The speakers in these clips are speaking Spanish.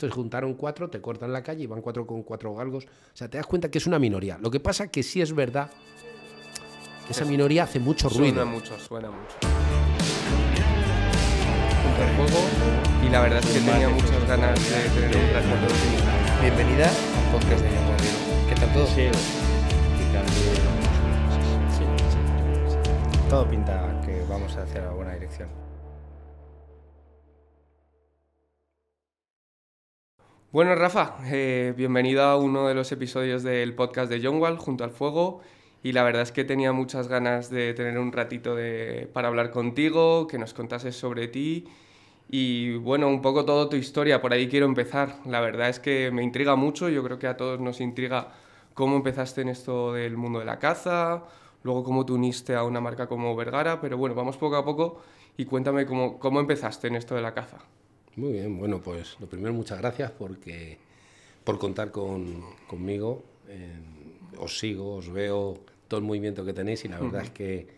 Entonces juntaron cuatro, te cortan la calle y van cuatro con cuatro galgos. O sea, te das cuenta que es una minoría. Lo que pasa que sí es verdad esa minoría hace mucho ruido. Suena mucho, suena mucho. Juego y la verdad es que tenía muchas ganas de tener un tratamiento Bienvenida a podcast de ¿Qué tal todo? Sí, sí, sí, Todo pinta que vamos hacia buena dirección. Bueno, Rafa, eh, bienvenido a uno de los episodios del podcast de John Wall, Junto al Fuego. Y la verdad es que tenía muchas ganas de tener un ratito para hablar contigo, que nos contases sobre ti y bueno, un poco toda tu historia. Por ahí quiero empezar. La verdad es que me intriga mucho. Yo creo que a todos nos intriga cómo empezaste en esto del mundo de la caza, luego cómo te uniste a una marca como Vergara. Pero bueno, vamos poco a poco y cuéntame cómo, cómo empezaste en esto de la caza. Muy bien, bueno, pues lo primero, muchas gracias porque, por contar conmigo. Eh, os sigo, os veo todo el movimiento que tenéis y la verdad es que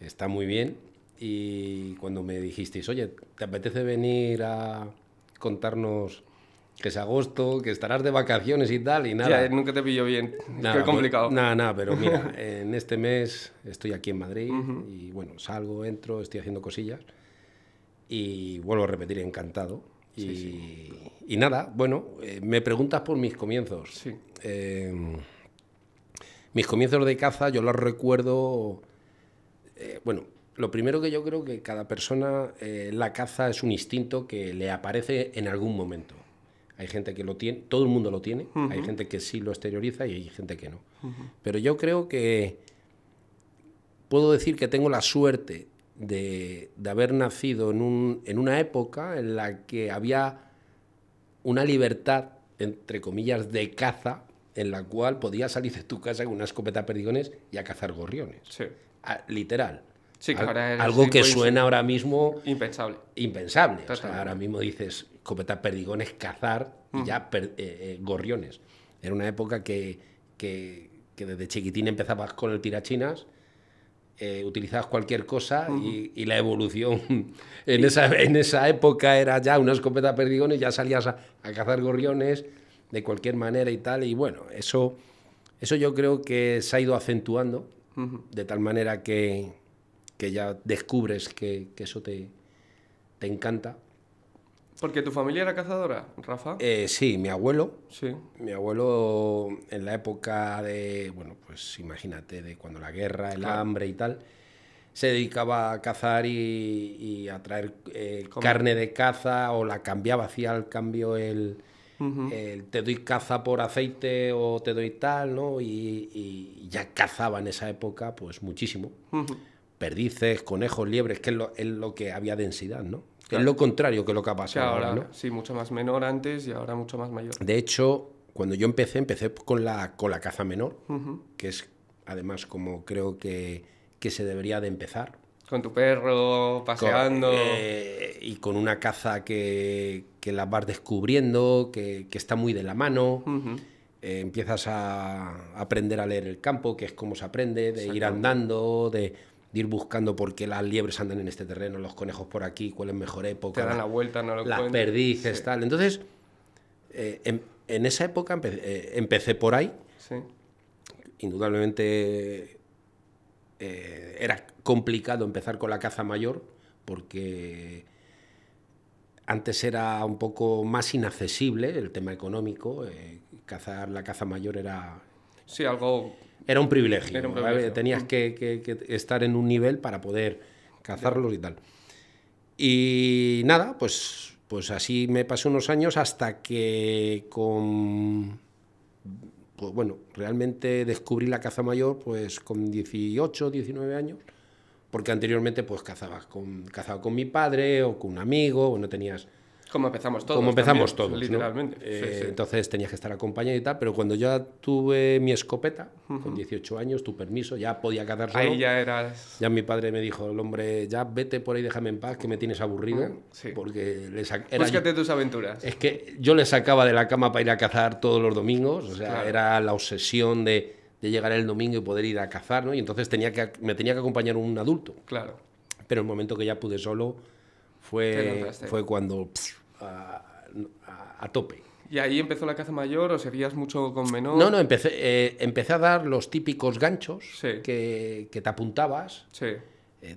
está muy bien. Y cuando me dijisteis, oye, ¿te apetece venir a contarnos que es agosto, que estarás de vacaciones y tal? Y nada. nunca te pillo bien. Nada, Qué complicado. nada, nada, pero mira, en este mes estoy aquí en Madrid y bueno, salgo, entro, estoy haciendo cosillas y vuelvo a repetir, encantado. Y, nada, bueno, eh, me preguntas por mis comienzos. Eh, mis comienzos de caza yo los recuerdo, eh, bueno, lo primero que yo creo que cada persona, la caza es un instinto que le aparece en algún momento. Hay gente que lo tiene, todo el mundo lo tiene, hay gente que sí lo exterioriza y hay gente que no. Pero yo creo que puedo decir que tengo la suerte de, haber nacido en, una época en la que había una libertad, entre comillas, de caza, en la cual podías salir de tu casa con una escopeta perdigones y a cazar gorriones. Sí. Ah, literal. algo que suena ahora mismo impensable. Impensable. ahora mismo dices escopeta perdigones, cazar y ya eh, eh, gorriones. Era una época que, que, desde chiquitín empezabas con el tirachinas eh, utilizabas cualquier cosa y, la evolución en esa, época era ya una escopeta perdigones, ya salías a, cazar gorriones de cualquier manera y tal. Y bueno, eso, eso yo creo que se ha ido acentuando de tal manera que, ya descubres que, eso te, te encanta. Porque tu familia era cazadora, Rafa. Eh, sí, mi abuelo. Sí. Mi abuelo en la época de, bueno, pues imagínate, de cuando la guerra, el hambre y tal, se dedicaba a cazar y, a traer eh, carne de caza o la cambiaba, hacía el cambio el, te doy caza por aceite o te doy tal, ¿no? Y, ya cazaba en esa época pues muchísimo. Perdices, conejos, liebres, que es lo que había densidad, ¿no? Es lo contrario que lo que ha pasado ahora, ¿no? Sí, mucho más menor antes y ahora mucho más mayor. De hecho, cuando yo empecé, empecé con la, caza menor, que es además como creo que, que, se debería de empezar. Con tu perro, paseando. Eh, y con una caza que, la vas descubriendo, que, está muy de la mano. Eh, empiezas a aprender a leer el campo, que es como se aprende, de ir andando, de de ir buscando por qué las liebres andan en este terreno, los conejos por aquí, cuál es mejor época. Te dan la, vuelta, no lo Las perdices, tal. Entonces, eh, en, esa época eh, empecé por ahí. Sí. Indudablemente eh, era complicado empezar con la caza mayor porque antes era un poco más inaccesible el tema económico. cazar la caza mayor era... Sí, algo era un privilegio. Tenías que, estar en un nivel para poder cazarlos y tal. Y nada, pues, pues así me pasé unos años hasta que con... Pues bueno, realmente descubrí la caza mayor pues con 18, 19 años, porque anteriormente pues cazabas con, cazaba con mi padre o con un amigo, o no tenías como empezamos todos. Como empezamos todo, todos. Literalmente. Eh, entonces tenías que estar acompañado y tal, pero cuando ya tuve mi escopeta, con 18 años, tu permiso, ya podía cazar solo. Ahí ya eras. Ya mi padre me dijo, el hombre, ya vete por ahí, déjame en paz, que me tienes aburrido. sí. Porque le Búscate tus aventuras. Es que yo le sacaba de la cama para ir a cazar todos los domingos, o sea, era la obsesión de, llegar el domingo y poder ir a cazar, ¿no? Y entonces tenía que, me tenía que acompañar un adulto. Claro. Pero el momento que ya pude solo fue, fue cuando a, tope. ¿Y ahí empezó la caza mayor o seguías mucho con menor? No, no, empecé, eh, empecé a dar los típicos ganchos que, te apuntabas. Eh,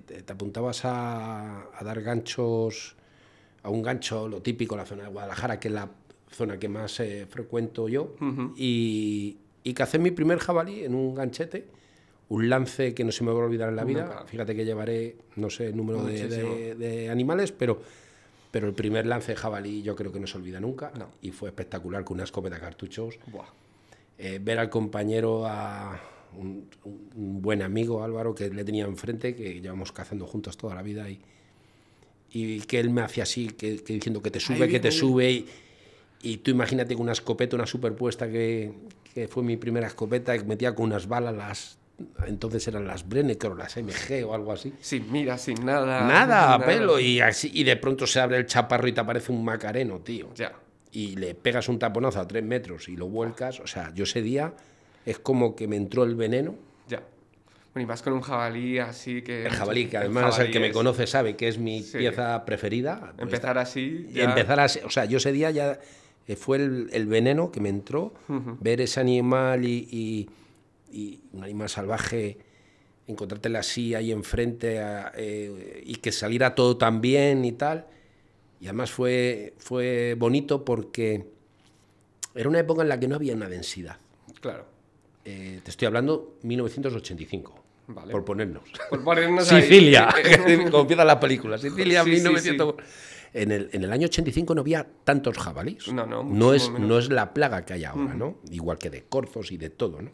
te, apuntabas a, dar ganchos, a un gancho, lo típico, la zona de Guadalajara, que es la zona que más eh, frecuento yo. y, cacé mi primer jabalí en un ganchete, un lance que no se me va a olvidar en la vida. Fíjate que llevaré, no sé, el número de animales, pero pero el primer lance de jabalí yo creo que no se olvida nunca. Y fue espectacular con una escopeta cartuchos. Eh, ver al compañero, a un, buen amigo Álvaro que le tenía enfrente, que llevamos cazando juntos toda la vida y, y que él me hacía así, que, diciendo que te sube, que te sube. Y, y, tú imagínate con una escopeta, una superpuesta que, que fue mi primera escopeta, que metía con unas balas las entonces eran las Brenneker o las MG o algo así. Sin mira, sin nada. Nada, pelo. Y, así, y de pronto se abre el chaparro y te aparece un macareno, tío. Ya. Y le pegas un taponazo a tres metros y lo vuelcas. O sea, yo ese día es como que me entró el veneno. Ya. Bueno, y vas con un jabalí así que... El jabalí, que además el, que me conoce sabe que es mi pieza preferida. empezar así. y Empezar así. O sea, yo ese día ya eh, fue el, veneno que me entró. Ver ese animal y y un animal salvaje, encontrártela así ahí enfrente eh, y que saliera todo tan bien y tal. Y además fue, fue bonito porque era una época en la que no había una densidad. Claro. Eh, te estoy hablando 1985. Por ponernos. Por ponernos Sicilia, como empieza la película. Sicilia, En el, año 85 no había tantos jabalíes. No, no, no es, no es la plaga que hay ahora, ¿no? Igual que de corzos y de todo, ¿no?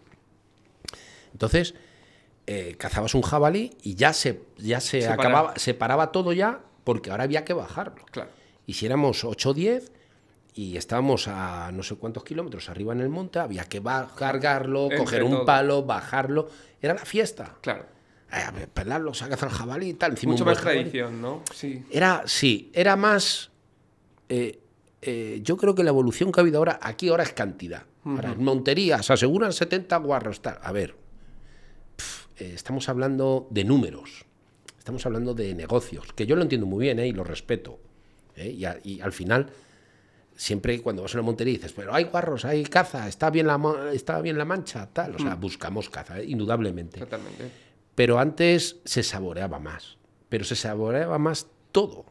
Entonces, eh, cazabas un jabalí y ya se, ya se, acababa, se paraba todo ya porque ahora había que bajarlo. Claro. Y si éramos 8 o 10 y estábamos a no sé cuántos kilómetros arriba en el monte, había que cargarlo, coger un palo, bajarlo. Era la fiesta. Claro. Eh, pelarlo, cazar el jabalí y tal. Mucho más tradición, ¿no? Sí. Era, sí, era más... Eh, eh, yo creo que la evolución que ha habido ahora, aquí ahora es cantidad. monterías aseguran 70 guarros, A ver, eh, estamos hablando de números, estamos hablando de negocios, que yo lo entiendo muy bien eh, y lo respeto. Eh, y, al final, siempre cuando vas a la montería dices, pero hay guarros, hay caza, está bien la, bien la mancha, tal. O sea, mm. buscamos caza, indudablemente. Pero antes se saboreaba más, pero se saboreaba más todo,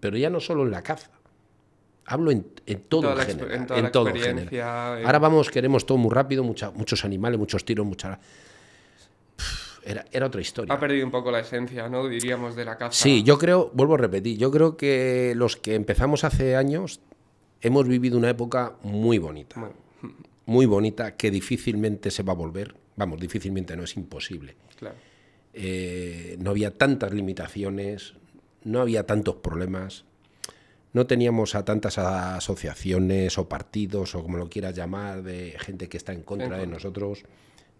pero ya no solo en la caza. Hablo en, todo el género. en, Ahora vamos, queremos todo muy rápido, muchos animales, muchos tiros, muchas era, otra historia. Ha perdido un poco la esencia, ¿no? Diríamos de la caza. Sí, yo creo, vuelvo a repetir, yo creo que los que empezamos hace años hemos vivido una época muy bonita. Muy bonita, que difícilmente se va a volver. Vamos, difícilmente no, es imposible. Claro. Eh, no había tantas limitaciones, no había tantos problemas, no teníamos a tantas asociaciones o partidos o como lo quieras llamar de gente que está en contra de nosotros.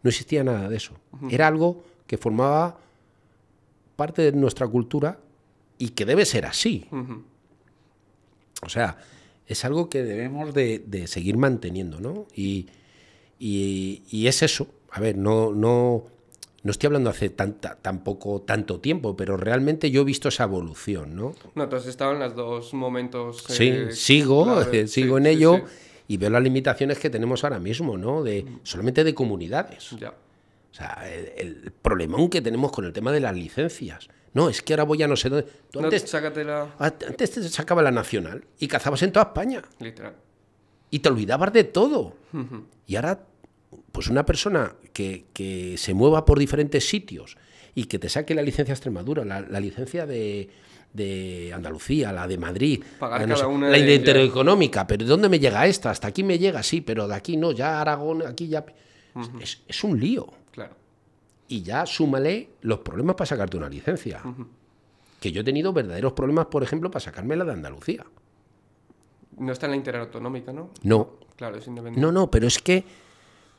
No existía nada de eso. Era algo que formaba parte de nuestra cultura y que debe ser así. O sea, es algo que debemos de, seguir manteniendo, ¿no? Y, es eso. A ver, no, no, no estoy hablando hace tanta, tampoco tanto tiempo, pero realmente yo he visto esa evolución, ¿no? No, tú has estado en los dos momentos. Eh, sí, sigo, sigo en ello y veo las limitaciones que tenemos ahora mismo, ¿no? De, solamente de comunidades. Ya. O sea, el, problemón que tenemos con el tema de las licencias. No, es que ahora voy a no sé dónde. antes, te sacaba la nacional y cazabas en toda España. Literal. Y te olvidabas de todo. Y ahora, pues una persona que, se mueva por diferentes sitios y que te saque la licencia Extremadura, la, licencia de, Andalucía, la de Madrid, la, intereconómica, pero dónde me llega esta? Hasta aquí me llega, sí, pero de aquí no, ya Aragón, aquí ya... es, un lío. Claro. Y ya súmale los problemas para sacarte una licencia. Que yo he tenido verdaderos problemas, por ejemplo, para sacármela de Andalucía. No está en la interautonómica, ¿no? No. Claro, es independiente. No, no, pero es que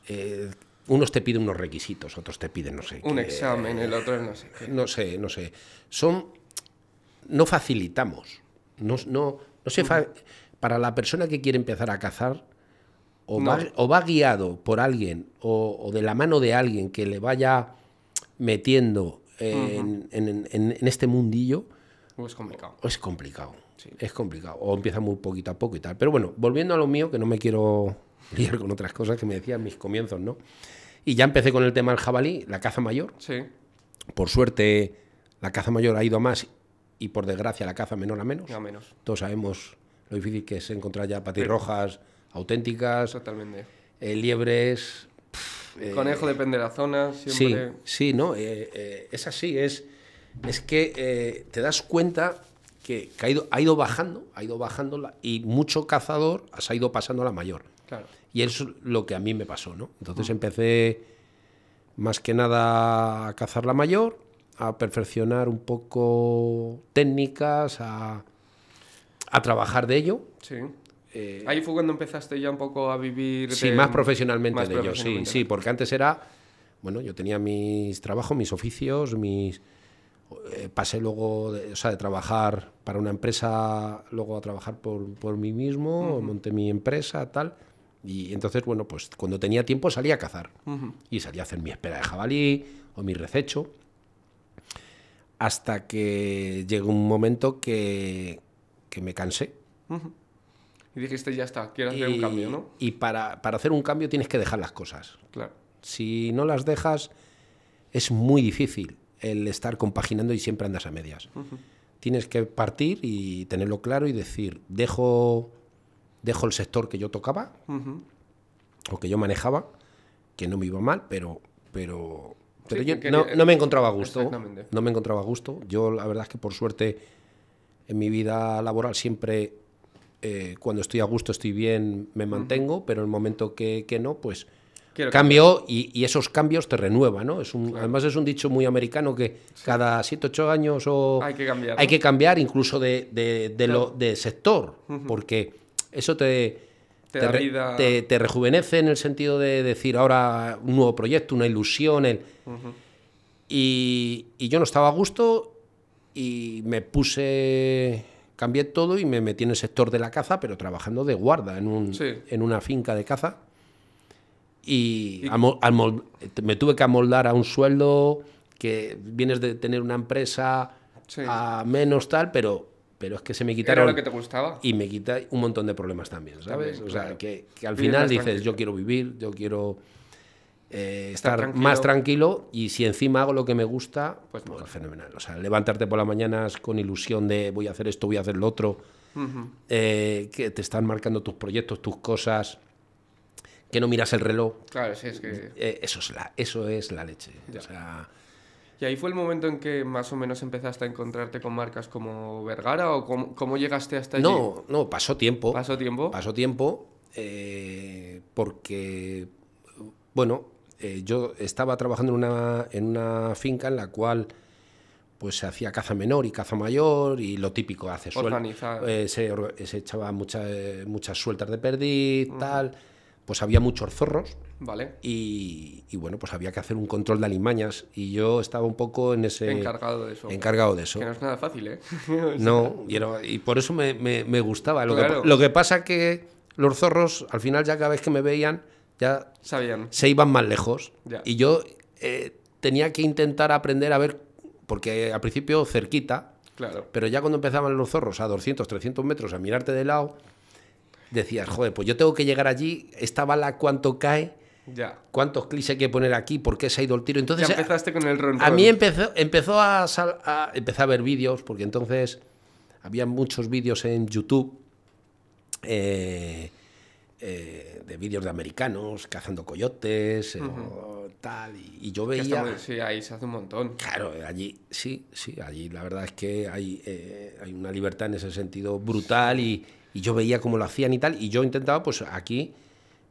eh, unos te piden unos requisitos, otros te piden no sé Un examen, el otro no sé No sé, no sé. Son. No facilitamos. No, no, no se Para la persona que quiere empezar a cazar, o, va, guiado por alguien o, de la mano de alguien que le vaya metiendo eh, en, este mundillo. O es complicado. O es complicado. Es complicado. O empieza muy poquito a poco y tal. Pero bueno, volviendo a lo mío, que no me quiero liar con otras cosas que me decían mis comienzos, ¿no? Y ya empecé con el tema del jabalí, la caza mayor. Sí. Por suerte, la caza mayor ha ido a más y por desgracia la caza menor a menos. menos. Todos sabemos lo difícil que es encontrar ya patirrojas. rojas auténticas. Totalmente. Eh, liebres. Eh, conejo depende de la zona. Sí, sí, ¿no? Eh, es así, es, es que te das cuenta que, ha, ido, bajando, ha ido bajando y mucho cazador ...has ido pasando a la mayor. Claro. Y eso es lo que a mí me pasó, ¿no? Entonces mm. empecé más que nada a cazar la mayor, a perfeccionar un poco técnicas, a, a trabajar de ello. Sí. Eh, Ahí fue cuando empezaste ya un poco a vivir. Sí, más profesionalmente de ello, sí, sí, porque antes era. Bueno, yo tenía mis trabajos, mis oficios, mis. Eh, pasé luego, de, trabajar para una empresa, luego a trabajar por, mí mismo, monté mi empresa, tal. Y entonces, bueno, pues cuando tenía tiempo salía a cazar. Y salía a hacer mi espera de jabalí o mi rececho. Hasta que llegó un momento que, me cansé y dijiste, ya está, quiero hacer un cambio, ¿no? Y para, hacer un cambio tienes que dejar las cosas. Claro. Si no las dejas, es muy difícil el estar compaginando y siempre andas a medias. Tienes que partir y tenerlo claro y decir, dejo, dejo el sector que yo tocaba o que yo manejaba, que no me iba mal, pero... pero no, no, me encontraba a gusto. No me encontraba a gusto. Yo, la verdad es que por suerte, en mi vida laboral siempre eh, cuando estoy a gusto, estoy bien, me mantengo, pero en el momento que, no, pues cambio y, esos cambios te renuevan, ¿no? Es un, Además es un dicho muy americano que cada 7, 8 años o hay que cambiar, incluso de, sector, porque eso te... Te, rejuvenece en el sentido de decir ahora un nuevo proyecto, una ilusión. El... y, y yo no estaba a gusto y me puse cambié todo y me metí en el sector de la caza, pero trabajando de guarda en, un, en una finca de caza. Y, me tuve que amoldar a un sueldo que vienes de tener una empresa a menos tal, pero, pero es que se me quitaron... Era lo que te gustaba. Y me quita un montón de problemas también, ¿sabes? o sea, que, al final dices, yo quiero vivir, yo quiero eh, estar, más tranquilo y si encima hago lo que me gusta, pues, fenomenal. O sea, levantarte por las mañanas con ilusión de voy a hacer esto, voy a hacer lo otro, eh, que te están marcando tus proyectos, tus cosas, que no miras el reloj. Claro, sí, es que... Eh, eso, es la, eso es la leche. O sea... ¿Y ahí fue el momento en que más o menos empezaste a encontrarte con marcas como Vergara o cómo, llegaste hasta allí? No, no, pasó tiempo. ¿Pasó tiempo? Pasó tiempo porque, bueno, eh, yo estaba trabajando en una, finca en la cual pues se hacía caza menor y caza mayor y lo típico hace Organizado. Eh, se, echaba eh, muchas sueltas de perdiz, tal. Pues había muchos zorros. Vale. Y, bueno, pues había que hacer un control de alimañas y yo estaba un poco en ese. Encargado de eso. Encargado de eso. Que no es nada fácil, ¿eh? no, y, por eso me, gustaba. Lo, que, pasa es pasa que los zorros, al final, ya cada vez que me veían ya Sabían. se iban más lejos. Y yo eh, tenía que intentar aprender a ver, porque al principio cerquita, claro. pero ya cuando empezaban los zorros a 200, 300 metros a mirarte de lado, decías, joder, pues yo tengo que llegar allí, esta bala cuánto cae. Ya. ¿Cuántos clics hay que poner aquí? ¿Por qué se ha ido el tiro? Entonces, ya empezaste con el ron A mí empezó, empezó a, empezar a ver vídeos, porque entonces había muchos vídeos en YouTube eh, eh, de vídeos de americanos cazando coyotes, eh, tal, y, yo veía... sí, ahí se hace un montón. Claro, eh, allí, sí, sí, allí la verdad es que hay, hay una libertad en ese sentido brutal y, yo veía cómo lo hacían y tal, y yo intentaba pues aquí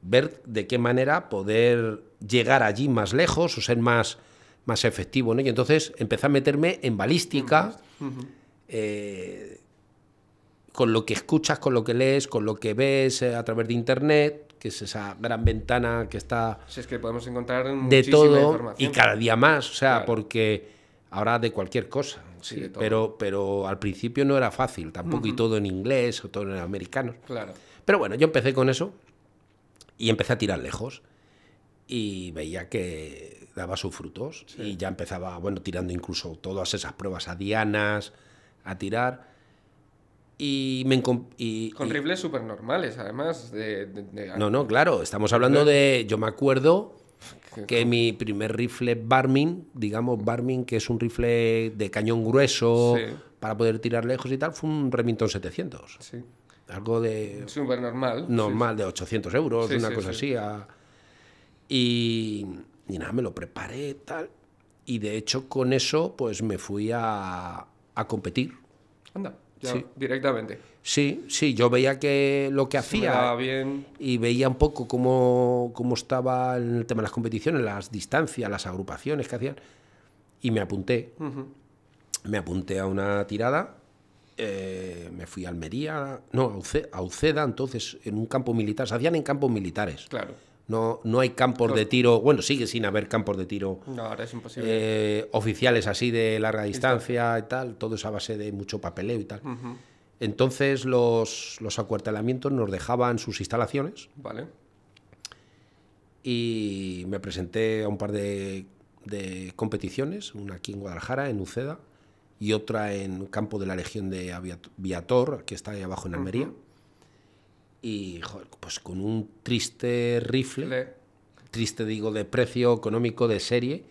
ver de qué manera poder llegar allí más lejos o ser más, más efectivo, ¿no? Y entonces empecé a meterme en balística con lo que escuchas, con lo que lees, con lo que ves eh, a través de Internet, que es esa gran ventana que está... Si es que podemos encontrar de todo y cada día más, o sea, porque ahora de cualquier cosa. Sí, pero, pero al principio no era fácil, tampoco y todo en inglés o todo en americano. Claro. Pero bueno, yo empecé con eso y empecé a tirar lejos y veía que daba sus frutos y ya empezaba, bueno, tirando incluso todas esas pruebas a dianas, a tirar y me con rifles súper normales además de, no no claro estamos hablando de yo me acuerdo que mi primer rifle Barmin digamos Barmin que es un rifle de cañón grueso para poder tirar lejos y tal fue un Remington 700 sí. algo de súper normal normal de 800 euros una cosa así y, nada me lo preparé tal y de hecho con eso pues me fui a, a competir anda sí. Directamente. Sí, sí, yo veía que lo que hacía bien. y veía un poco cómo, cómo estaba el tema de las competiciones, las distancias, las agrupaciones que hacían, y me apunté. Me apunté a una tirada, eh, me fui a Almería, no, a Uceda, entonces, en un campo militar, se hacían en campos militares. Claro no, hay campos de tiro, bueno, sigue sin haber campos de tiro eh, oficiales así de larga distancia y tal, todo es a base de mucho papeleo y tal. Entonces los, acuartelamientos nos dejaban sus instalaciones. Vale. Y me presenté a un par de, competiciones, una aquí en Guadalajara, en Uceda, y otra en campo de la Legión de Aviator, que está ahí abajo en Almería y pues con un triste rifle, triste digo de precio económico de serie,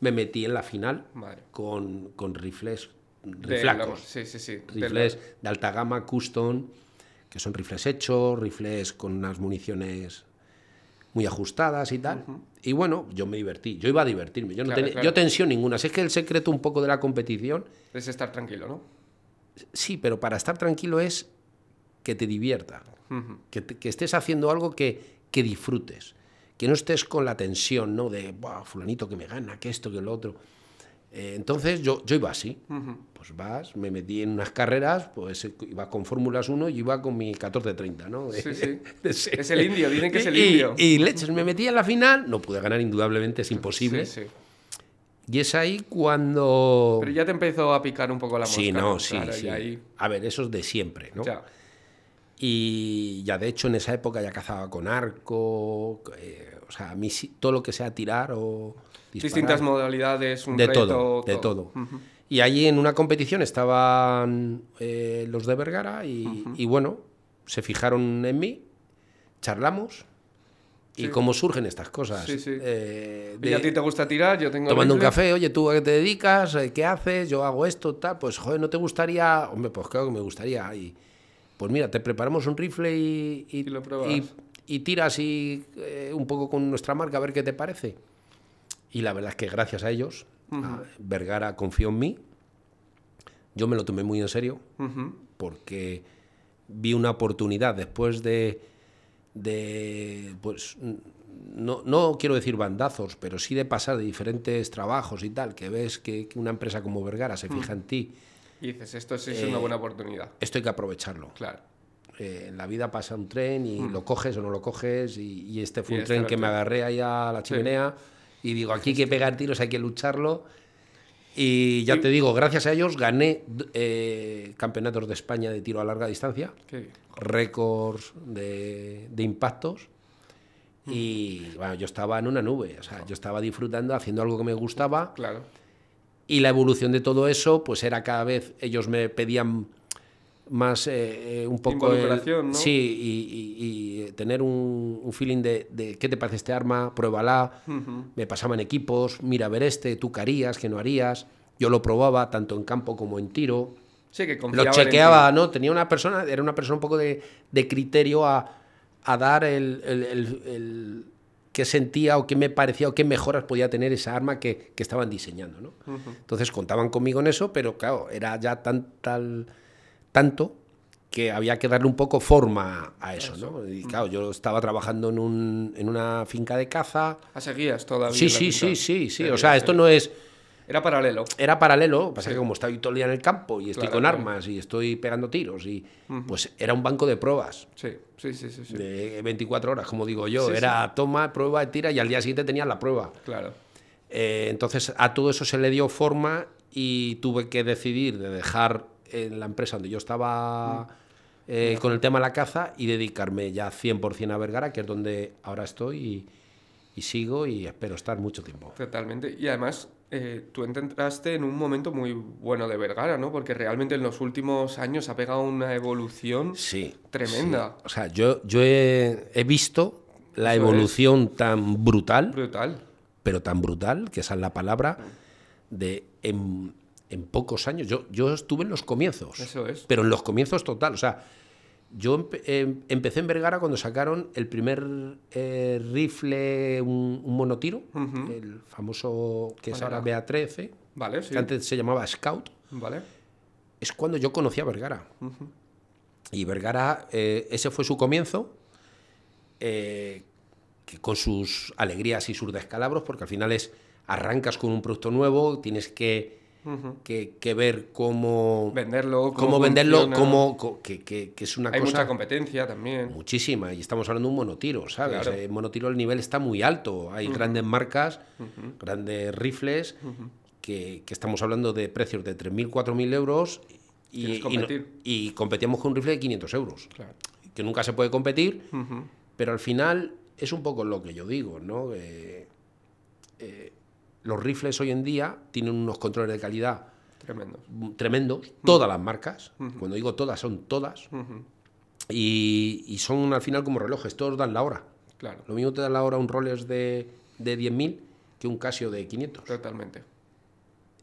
me metí en la final con, con rifles, rifles de alta gama, custom, que son rifles hechos, rifles con unas municiones muy ajustadas y tal. Y bueno, yo me divertí, yo iba a divertirme, yo no tenía yo tensión ninguna. es que el secreto un poco de la competición... Es estar tranquilo, ¿no? Sí, pero para estar tranquilo es que te divierta que, estés haciendo algo que, disfrutes. Que no estés con la tensión, ¿no? De, Buah, fulanito que me gana, que esto, que lo otro. Eh, entonces yo, yo iba así. Pues vas, me metí en unas carreras, pues eh, iba con Fórmulas 1 y iba con mi 1430, ¿no? es el indio, dicen que es el indio. Y, leches, me metí en la final, no pude ganar indudablemente, es imposible. Y es ahí cuando... Pero ya te empezó a picar un poco la mosca. Sí, no, sí, sí. A ver, eso es de siempre, ¿no? Y ya de hecho en esa época ya cazaba con arco, eh, o sea, a mí todo lo que sea tirar o... Distintas modalidades, un de todo, De todo. Y allí en una competición estaban eh, los de Vergara y, bueno, se fijaron en mí, charlamos. Y cómo surgen estas cosas. Sí, sí. de, eh, y a ti te gusta tirar, yo tengo... Tomando un café, oye, ¿tú a qué te dedicas? ¿Qué haces? Yo hago esto, tal. Pues, joder, ¿no te gustaría...? Hombre, pues claro que me gustaría. Y, pues mira, te preparamos un rifle y, tiras eh, un poco con nuestra marca a ver qué te parece. Y la verdad es que gracias a ellos, ah, Vergara confió en mí. Yo me lo tomé muy en serio porque vi una oportunidad después de, pues, no, quiero decir bandazos, pero sí de pasar de diferentes trabajos y tal, que ves que, una empresa como Vergara se fija en ti y dices, esto sí es una eh, buena oportunidad. Esto hay que aprovecharlo. Claro. Eh, en la vida pasa un tren y hmm. lo coges o no lo coges, y, este fue un este tren que me agarré ahí a la chimenea y digo, aquí hay que pegar tiros, hay que lucharlo. Y ya te digo, gracias a ellos gané eh, campeonatos de España de tiro a larga distancia, récords de, impactos. Hmm. Y bueno, yo estaba en una nube, o sea, yo estaba disfrutando, haciendo algo que me gustaba. Claro y la evolución de todo eso, pues era cada vez, ellos me pedían más eh, eh, un poco... Sí, y, tener un, feeling de, qué te parece este arma, pruébala. Me pasaba Me pasaban equipos, mira, a ver este, tú qué harías, qué no harías. Yo lo probaba tanto en campo como en tiro. Sí, que Lo chequeaba, ¿no? Tenía una persona, era una persona un poco de, criterio a, a dar el qué sentía o qué me parecía o qué mejoras podía tener esa arma que, estaban diseñando. ¿no? Entonces contaban conmigo en eso, pero claro, era ya tan, tal, tanto que había que darle un poco forma a eso, ¿no? Y mm. claro, yo estaba trabajando en, una finca de caza. ¿A seguías todavía? sí, sí, sí, sí, sí. O sea, esto no es era paralelo. Era paralelo, pasa que como estoy todo el día en el campo y estoy con armas y estoy pegando tiros y pues era un banco de pruebas. Sí, sí, sí, sí, De 24 horas, como digo yo, era toma, prueba, tira y al día siguiente tenía la prueba. Claro. Eh, entonces a todo eso se le dio forma y tuve que decidir de dejar eh, la empresa donde yo estaba mm. eh, con el tema de la caza y dedicarme ya 100% a Vergara, que es donde ahora estoy y sigo y espero estar mucho tiempo. Totalmente. Y además eh, tú entraste en un momento muy bueno de Vergara, ¿no? Porque realmente en los últimos años ha pegado una evolución tremenda. O sea, yo, yo he, visto la evolución tan brutal. Brutal. Pero tan brutal, que esa es la palabra, de en, pocos años. Yo, yo estuve en los comienzos. Pero en los comienzos total. O sea, yo eh, empecé en Vergara cuando sacaron el primer eh, rifle, un, monotiro, el famoso que es ahora BA-13, vale, que antes se llamaba Scout. Vale. Es cuando yo conocí a Vergara. Y Vergara, eh, ese fue su comienzo, que con sus alegrías y sus descalabros, porque al final es arrancas con un producto nuevo, tienes que que, ver cómo venderlo, cómo, venderlo, cómo, que, es una Hay mucha competencia también. Muchísima, y estamos hablando de un monotiro, ¿sabes? El monotiro el nivel está muy alto, hay grandes marcas, grandes rifles, que, estamos hablando de precios de 3.000, 4.000 euros y, y, con un rifle de 500 euros, claro. que nunca se puede competir, pero al final es un poco lo que yo digo, ¿no? Eh, eh, los rifles hoy en día tienen unos controles de calidad tremendos, tremendos todas las marcas, cuando digo todas, son todas, y, son al final como relojes, todos dan la hora. Claro. Lo mismo te da la hora un Rolex de, de 10.000 que un Casio de 500. Totalmente.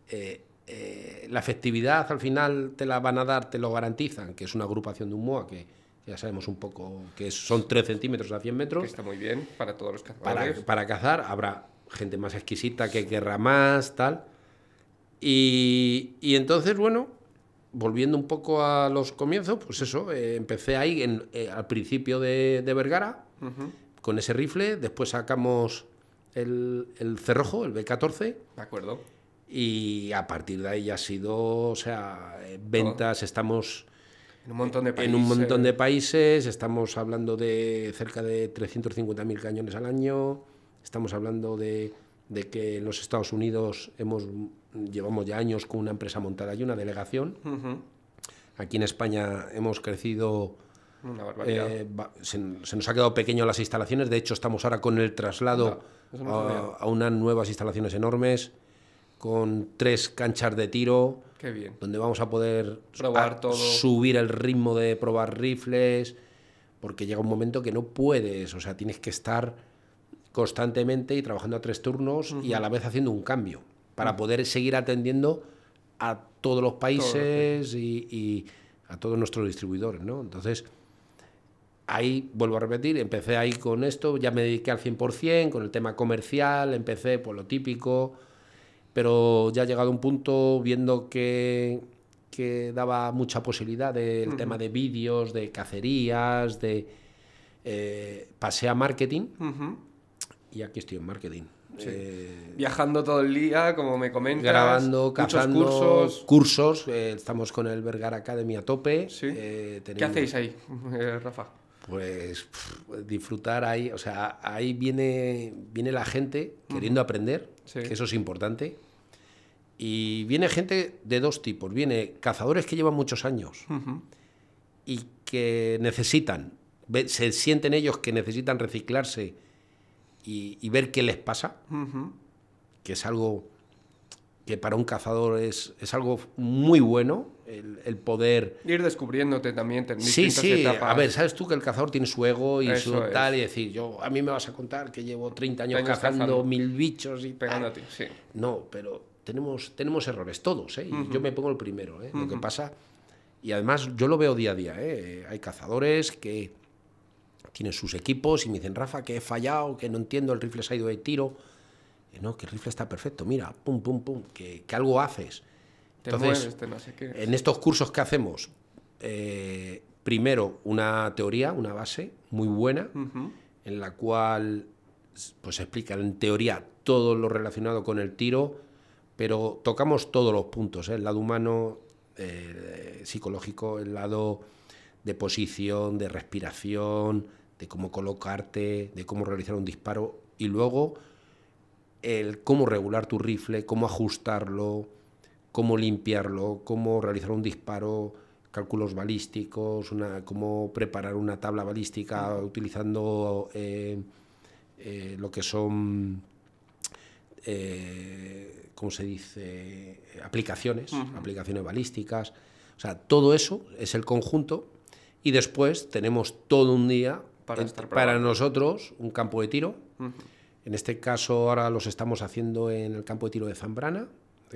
Eh, eh, la efectividad al final te la van a dar, te lo garantizan, que es una agrupación de un MOA que, ya sabemos un poco que son 3 centímetros a 100 metros. Que está muy bien para todos los cazadores. para cazar habrá gente más exquisita que querrá más, tal. Y, entonces, bueno, volviendo un poco a los comienzos, pues eso, eh, empecé ahí en, eh, al principio de, Vergara, con ese rifle, después sacamos el, cerrojo, el B14. De acuerdo. Y a partir de ahí ya ha sido, o sea, eh, ventas, estamos... En un montón de países. En un montón de países, estamos hablando de cerca de 350.000 cañones al año. Estamos hablando de, que en los Estados Unidos hemos, llevamos ya años con una empresa montada y una delegación. Aquí en España hemos crecido... Una barbaridad. Eh, se, nos ha quedado pequeño las instalaciones. De hecho, estamos ahora con el traslado a, unas nuevas instalaciones enormes, con tres canchas de tiro. Qué bien. Donde vamos a poder subir el ritmo de probar rifles, porque llega un momento que no puedes, o sea, tienes que estar constantemente y trabajando a tres turnos y a la vez haciendo un cambio para mm. poder seguir atendiendo a todos los países Y, a todos nuestros distribuidores, ¿no? Entonces, ahí, vuelvo a repetir, empecé ahí con esto, ya me dediqué al 100%, con el tema comercial, empecé por pues, lo típico, pero ya ha llegado un punto viendo que, daba mucha posibilidad del tema de vídeos, de cacerías, de eh, pasea marketing y aquí estoy en marketing. Eh, Viajando todo el día, como me comentas. Grabando, cazando, cursos. Eh, estamos con el Vergara Academy a tope. Eh, ¿Qué hacéis ahí, Rafa? Pues disfrutar ahí, o sea, ahí viene, viene la gente queriendo aprender, eso es importante. Y viene gente de dos tipos. Viene cazadores que llevan muchos años y que necesitan, se sienten ellos que necesitan reciclarse y, ver qué les pasa, que es algo que para un cazador es, es algo muy bueno, el, poder... Ir descubriéndote también, en Sí, sí, a ver, sabes tú que el cazador tiene su ego y su tal, y decir, yo, a mí me vas a contar que llevo 30 años, cazando, mil bichos y a Ti, sí. No, pero tenemos, tenemos errores todos, ¿eh? y yo me pongo el primero, ¿eh? lo que pasa... Y además yo lo veo día a día, ¿eh? hay cazadores que tienen sus equipos y me dicen, Rafa, que he fallado, que no entiendo, el rifle se ha ido de tiro. Eh, no, que el rifle está perfecto, mira, pum, pum, pum, que, algo haces. Entonces, en estos cursos que hacemos, eh, primero una teoría, una base muy buena, en la cual pues explica en teoría todo lo relacionado con el tiro, pero tocamos todos los puntos, ¿eh? el lado humano, psicológico, el lado de posición, de respiración, de cómo colocarte, de cómo realizar un disparo y luego el cómo regular tu rifle, cómo ajustarlo, cómo limpiarlo, cómo realizar un disparo, cálculos balísticos, una, cómo preparar una tabla balística utilizando eh, eh, lo que son, eh, ¿cómo se dice?, aplicaciones, aplicaciones balísticas. O sea, todo eso es el conjunto y después tenemos todo un día para, nosotros un campo de tiro. En este caso ahora los estamos haciendo en el campo de tiro de Zambrana,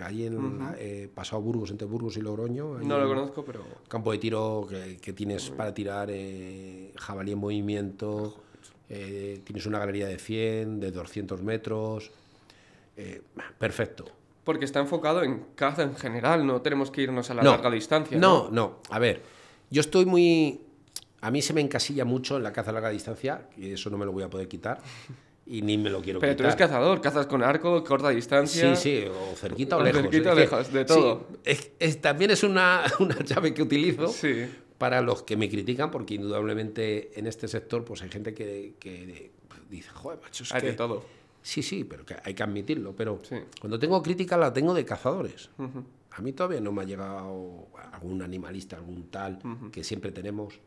ahí en eh, pasado Burgos, entre Burgos y Logroño. No lo conozco, pero... Campo de tiro que, tienes para tirar eh, jabalí en movimiento, ah, eh, tienes una galería de 100, de 200 metros, perfecto. Porque está enfocado en caza en general, no tenemos que irnos a la larga distancia. no, no, a ver, yo estoy muy a mí se me encasilla mucho en la caza a larga distancia, y eso no me lo voy a poder quitar. Y ni me lo quiero quitar. Pero tú eres cazador, cazas con arco, corta distancia. Sí, sí, o cerquita o, lejos. Cerquita o lejos, de todo. también es una, una llave que utilizo para los que me critican, porque indudablemente en este sector pues hay gente que, que dice, joder, macho, es hay de todo. Sí, sí, pero que hay que admitirlo. Pero cuando tengo crítica la tengo de cazadores. A mí todavía no me ha llegado algún animalista, algún tal, que siempre tenemos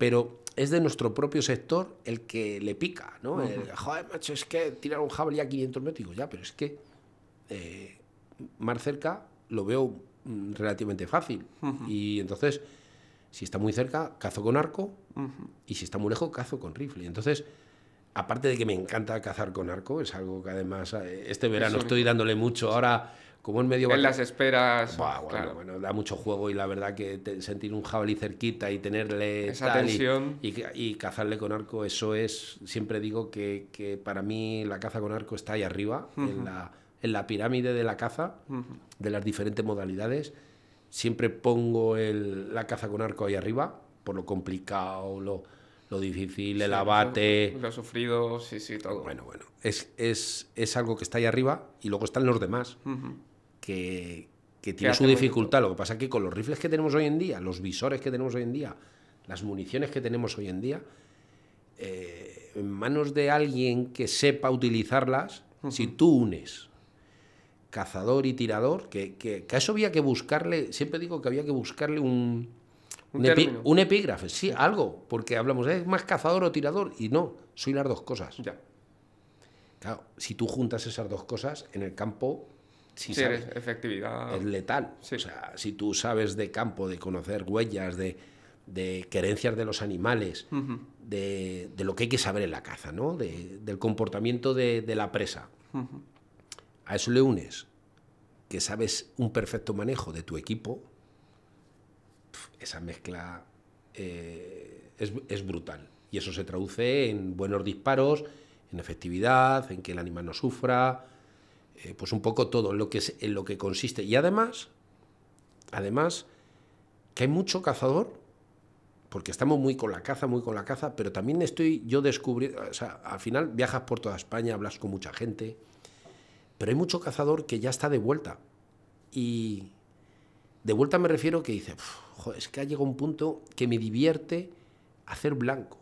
pero es de nuestro propio sector el que le pica, ¿no? Joder, macho, es que tirar un jabalí a 500 metros, digo, ya, pero es que eh, más cerca lo veo mm, relativamente fácil. Y entonces, si está muy cerca, cazo con arco, y si está muy lejos, cazo con rifle. Entonces, aparte de que me encanta cazar con arco, es algo que además eh, este verano estoy dándole mucho. Ahora como en medio En las esperas. bueno, da mucho juego y la verdad que sentir un jabalí cerquita y tenerle esa tensión. Y, cazarle con arco, eso es, siempre digo que, para mí la caza con arco está ahí arriba, en, la, en, la, pirámide de la caza, de las diferentes modalidades. Siempre pongo la caza con arco ahí arriba, por lo complicado, lo, lo difícil, el abate. Lo, sufrido, sí, sí, todo. Bueno, bueno. Es, es, es, algo que está ahí arriba y luego están los demás que, tiene su dificultad. Lo que pasa es que con los rifles que tenemos hoy en día, los visores que tenemos hoy en día, las municiones que tenemos hoy en día, eh, en manos de alguien que sepa utilizarlas, si tú unes cazador y tirador, que, a eso había que buscarle, siempre digo que había que buscarle un, un, epígrafe, sí, algo, porque hablamos, ¿es más cazador o tirador? Y no, soy las dos cosas. Claro, si tú juntas esas dos cosas, en el campo ...si efectividad. Es letal. si tú sabes de campo, de conocer huellas, de, de querencias de los animales, de, lo que hay que saber en la caza, ¿no? del comportamiento de, la presa. A eso le unes que sabes un perfecto manejo de tu equipo, esa mezcla eh, es, es brutal. Y eso se traduce en buenos disparos, en efectividad, en que el animal no sufra, eh, pues un poco todo lo que es, en lo que consiste. Y además, además, que hay mucho cazador, porque estamos muy con la caza, muy con la caza, pero también estoy yo descubriendo, o sea, al final viajas por toda España, hablas con mucha gente, pero hay mucho cazador que ya está de vuelta. Y de vuelta me refiero que dice, es que ha llegado un punto que me divierte hacer blanco.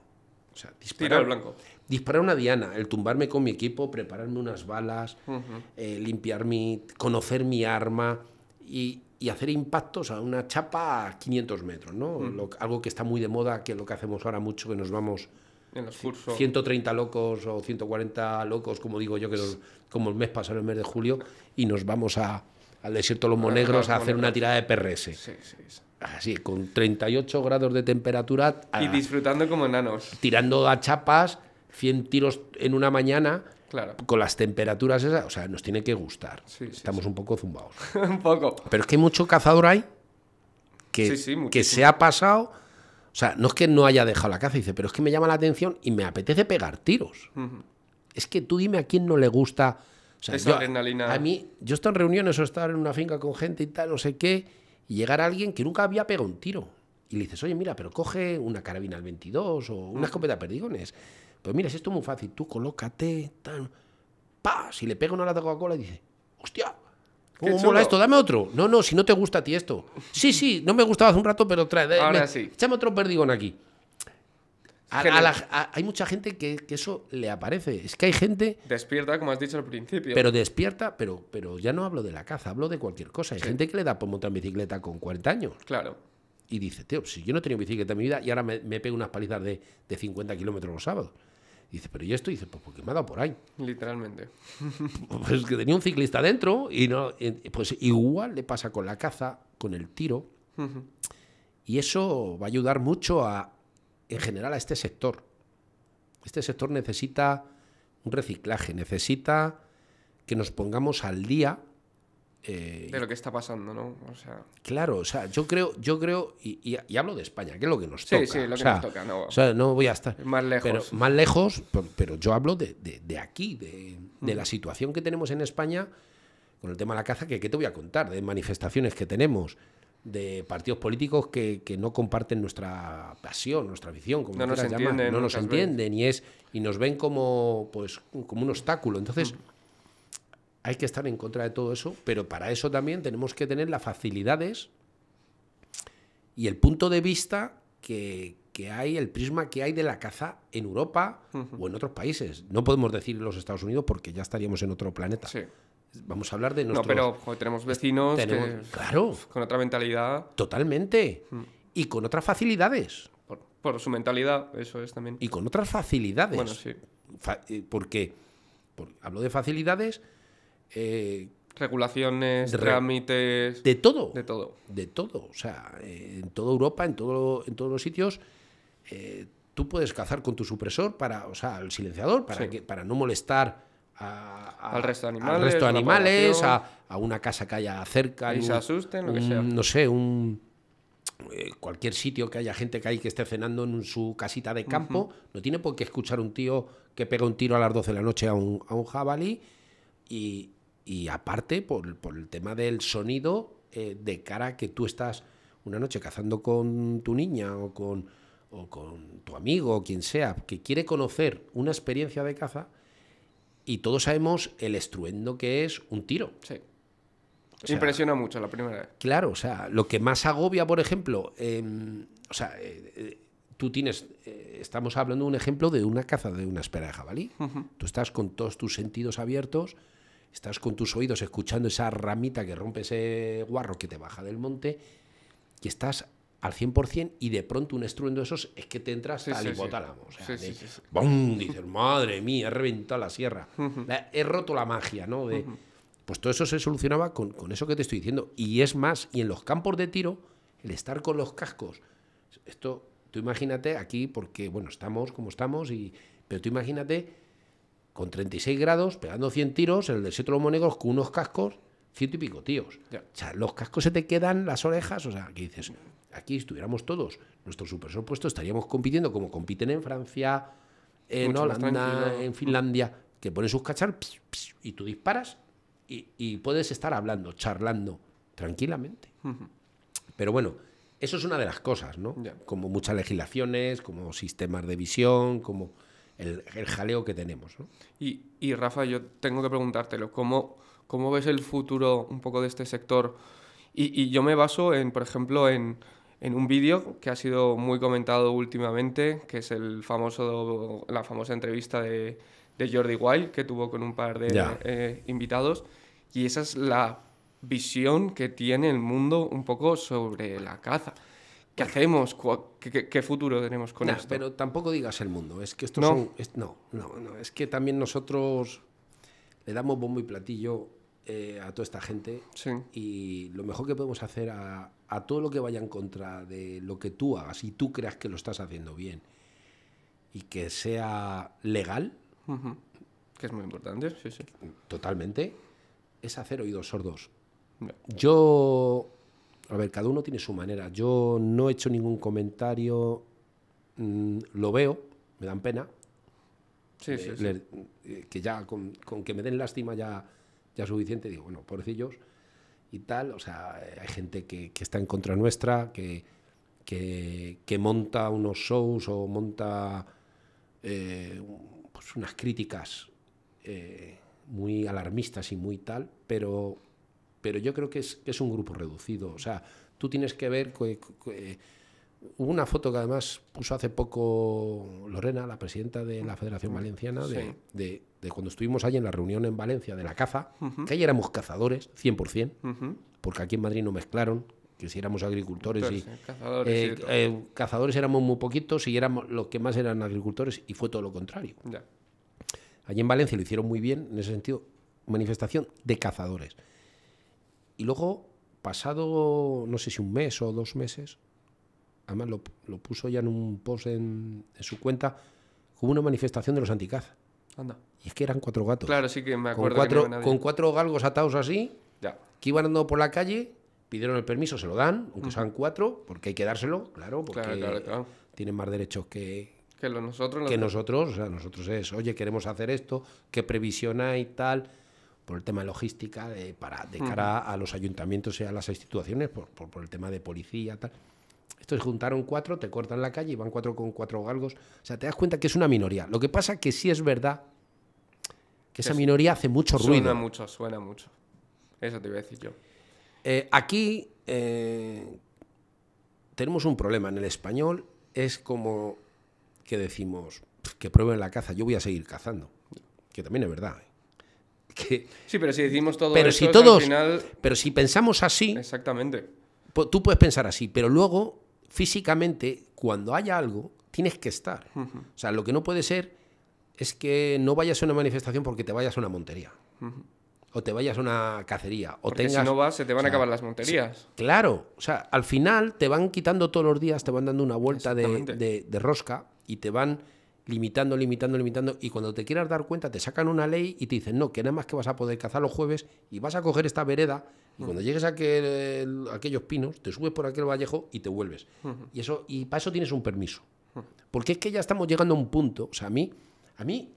O sea, disparar. blanco disparar una diana, el tumbarme con mi equipo, prepararme unas balas, eh, limpiar mi, conocer mi arma y, hacer impactos a una chapa a 500 metros, ¿no? algo que está muy de moda, que es lo que hacemos ahora mucho, que nos vamos... En los cursos. 130 locos o 140 locos, como digo yo, que como el mes pasado, el mes de julio, y nos vamos al desierto de los Monegros ah, a hacer una tirada de PRS. Sí, sí, Así, con 38 grados de temperatura. y disfrutando como enanos. Tirando a chapas 100 tiros en una mañana, Claro. Con las temperaturas esas, o sea, nos tiene que gustar. Estamos un poco zumbados. un poco. Pero es que hay mucho cazador ahí que, se ha pasado. O sea, no es que no haya dejado la caza, dice, pero es que me llama la atención y me apetece pegar tiros. Es que tú dime a quién no le gusta. O sea, A mí, yo estoy en reuniones o estar en una finca con gente y tal, no sé qué, y llegar a alguien que nunca había pegado un tiro. Y le dices, oye, mira, pero coge una carabina al 22 o una escopeta de perdigones pues mira, es esto muy fácil, tú colócate, tan, pa, si le pego una lata de Coca-Cola y dice, hostia, ¿Cómo mola esto? Dame otro. No, no, si no te gusta a ti esto. Sí, sí, no me gustaba hace un rato, pero trae. Ahora sí. Echame otro perdigón aquí. hay mucha gente que, eso le aparece. Es que hay gente. Despierta, como has dicho al principio. Pero despierta, pero, pero ya no hablo de la caza, hablo de cualquier cosa. Hay gente que le da por montar en bicicleta con 40 años. Claro. Y dice, tío, si yo no he tenido bicicleta en mi vida y ahora me, pego unas palizas de, de 50 kilómetros los sábados dice, pero ¿y esto? dice, pues porque me ha dado por ahí. Literalmente. Pues que tenía un ciclista dentro y no. Pues igual le pasa con la caza, con el tiro. Y eso va a ayudar mucho a, en general, a este sector. Este sector necesita un reciclaje, necesita que nos pongamos al día eh, de lo que está pasando, ¿no? Claro, o sea, yo creo, yo creo, y, hablo de España, que es lo que nos toca. Sí, sí, lo que nos toca, no. O no voy a estar. Más lejos. Pero, más lejos, pero yo hablo de, aquí, de, la mm. situación que tenemos en España con el tema de la caza, que qué te voy a contar, de manifestaciones que tenemos, de partidos políticos que, no comparten nuestra pasión, nuestra visión, como no nos no nos entienden y es y nos ven como pues como un obstáculo. Entonces, mm hay que estar en contra de todo eso, pero para eso también tenemos que tener las facilidades y el punto de vista que, hay, el prisma que hay de la caza en Europa o en otros países. No podemos decir los Estados Unidos porque ya estaríamos en otro planeta. Vamos a hablar de nuestros... No, pero tenemos vecinos claro, con otra mentalidad. Totalmente. Mm. Y con otras facilidades. Por, su mentalidad, eso es también. Y con otras facilidades. Bueno, sí. Eh, porque hablo de facilidades eh, Regulaciones, trámites. De todo. De todo. De todo. O sea, eh, en toda Europa, en, todo, en todos los sitios, eh, tú puedes cazar con tu supresor para, o sea, el silenciador, para, para no molestar al resto de animales, resto animales a, una casa que haya cerca. Y se asusten, lo que sea. No sé, un cualquier sitio que haya gente que hay que esté cenando en su casita de campo, no tiene por qué escuchar un tío que pega un tiro a las 12 de la noche a un, a un jabalí y, y aparte por, el tema del sonido eh, de cara a que tú estás una noche cazando con tu niña o con, o con tu amigo o quien sea que quiere conocer una experiencia de caza y todos sabemos el estruendo que es un tiro. Sí. Impresiona mucho la primera vez. Claro, o sea, lo que más agobia, por ejemplo, em, o sea, eh, eh, tú tienes, estamos hablando de un ejemplo de una caza de una espera de jabalí. Tú estás con todos tus sentidos abiertos estás con tus oídos escuchando esa ramita que rompe ese guarro que te baja del monte y estás al 100% y de pronto un estruendo de esos es que te entras al hipotálamo. ¡bum! Dices, madre mía, he reventado la sierra. he roto la magia, ¿no? De, Pues todo eso se solucionaba con, con, eso que te estoy diciendo. Y es más, y en los campos de tiro, el estar con los cascos. Esto, tú imagínate aquí, porque, bueno, estamos como estamos, y, pero tú imagínate con 36 grados, pegando 100 tiros en el desierto de los monegos con unos cascos, ciento y pico tíos. O sea, los cascos se te quedan, las orejas, o sea, aquí dices, aquí estuviéramos todos, nuestro super estaríamos compitiendo como compiten en Francia, en Holanda, en Finlandia, que ponen sus cachar y tú disparas y, puedes estar hablando, charlando tranquilamente. Pero bueno, eso es una de las cosas, ¿no? Como muchas legislaciones, como sistemas de visión, como el, jaleo que tenemos. Y, Rafa, yo tengo que preguntártelo, ¿cómo, ves el futuro un poco de este sector? Y, yo me baso en, por ejemplo, en, un vídeo que ha sido muy comentado últimamente, que es el famoso, la famosa entrevista de, Jordi Wild que tuvo con un par de eh, invitados. Y esa es la visión que tiene el mundo un poco sobre la caza. ¿Qué hacemos? ¿Qué, futuro tenemos con esto? Pero tampoco digas el mundo. Es que esto ¿No? Es, no, no, no. Es que también nosotros le damos bombo y platillo eh, a toda esta gente. Y lo mejor que podemos hacer a, todo lo que vaya en contra de lo que tú hagas y tú creas que lo estás haciendo bien y que sea legal. Que es muy importante, sí, sí. Totalmente. Es hacer oídos sordos. Yo a ver, cada uno tiene su manera. Yo no he hecho ningún comentario, mm, lo veo, me dan pena. Sí, eh, sí, eh, que ya con, que me den lástima ya, ya suficiente, digo, bueno, pobrecillos y tal. O sea, eh, hay gente que, está en contra nuestra, que, que, monta unos shows o monta pues unas críticas muy alarmistas y muy tal, pero pero yo creo que es, un grupo reducido. O sea, tú tienes que ver... Eh, hubo una foto que además puso hace poco Lorena, la presidenta de la Federación Valenciana, de, cuando estuvimos allí en la reunión en Valencia de la caza, que ahí éramos cazadores, 100%, porque aquí en Madrid no mezclaron, que si éramos agricultores pues, y... Eh, eh, cazadores, éramos muy poquitos y éramos los que más eran agricultores y fue todo lo contrario. Allí en Valencia lo hicieron muy bien, en ese sentido, manifestación de cazadores. Y luego, pasado, no sé si un mes o dos meses, además lo, puso ya en un post en, su cuenta, como una manifestación de los anticaz. Anda. Y es que eran cuatro gatos. Claro, sí que me acuerdo. Con cuatro, con cuatro galgos atados así, que iban andando por la calle, pidieron el permiso, se lo dan, aunque sean cuatro, porque hay que dárselo, claro, porque tienen más derechos que, nosotros. que nosotros, o sea, nosotros es, oye, queremos hacer esto, que previsión hay, tal por el tema de logística, de, para, de cara a los ayuntamientos y a las instituciones, por, el tema de policía, tal. Estos juntaron cuatro, te cortan la calle y van cuatro con cuatro galgos. O sea, te das cuenta que es una minoría. Lo que pasa es que sí es verdad que esa minoría hace mucho ruido. Suena mucho, suena mucho. Eso te iba a decir yo. Eh, aquí eh, tenemos un problema. En el español es como que decimos que prueben la caza, yo voy a seguir cazando. Que también es verdad. ¿eh? Sí, pero si decimos todo pero si todos, al final... Pero si pensamos así... Exactamente. Tú puedes pensar así, pero luego, físicamente, cuando haya algo, tienes que estar. O sea, lo que no puede ser es que no vayas a una manifestación porque te vayas a una montería. O te vayas a una cacería. O porque tengas... si no vas, se te van a acabar las monterías. claro. O sea, al final te van quitando todos los días, te van dando una vuelta de rosca y te van limitando, limitando, limitando, y cuando te quieras dar cuenta te sacan una ley y te dicen, no, que nada más que vas a poder cazar los jueves y vas a coger esta vereda, y cuando llegues a, aquel, eh, aquellos pinos, te subes por aquel vallejo y te vuelves. Y, eso, y para eso tienes un permiso. Porque es que ya estamos llegando a un punto, o sea, a mí, a mí